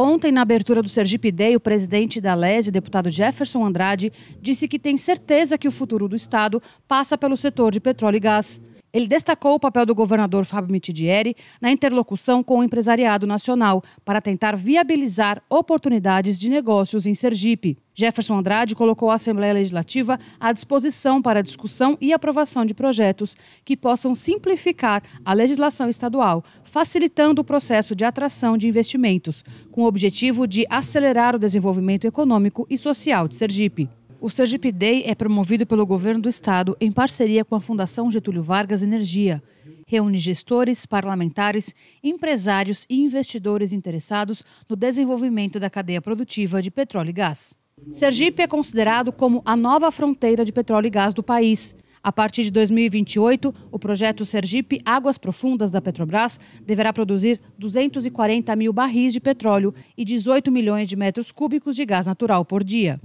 Ontem, na abertura do Sergipe Day, o presidente da LESE, deputado Jefferson Andrade, disse que tem certeza que o futuro do Estado passa pelo setor de petróleo e gás. Ele destacou o papel do governador Fábio Mitidieri na interlocução com o empresariado nacional para tentar viabilizar oportunidades de negócios em Sergipe. Jefferson Andrade colocou a Assembleia Legislativa à disposição para discussão e aprovação de projetos que possam simplificar a legislação estadual, facilitando o processo de atração de investimentos, com o objetivo de acelerar o desenvolvimento econômico e social de Sergipe. O Sergipe Day é promovido pelo governo do estado em parceria com a Fundação Getúlio Vargas Energia. Reúne gestores, parlamentares, empresários e investidores interessados no desenvolvimento da cadeia produtiva de petróleo e gás. Sergipe é considerado como a nova fronteira de petróleo e gás do país. A partir de 2028, o projeto Sergipe Águas Profundas da Petrobras deverá produzir 240 mil barris de petróleo e 18 milhões de metros cúbicos de gás natural por dia.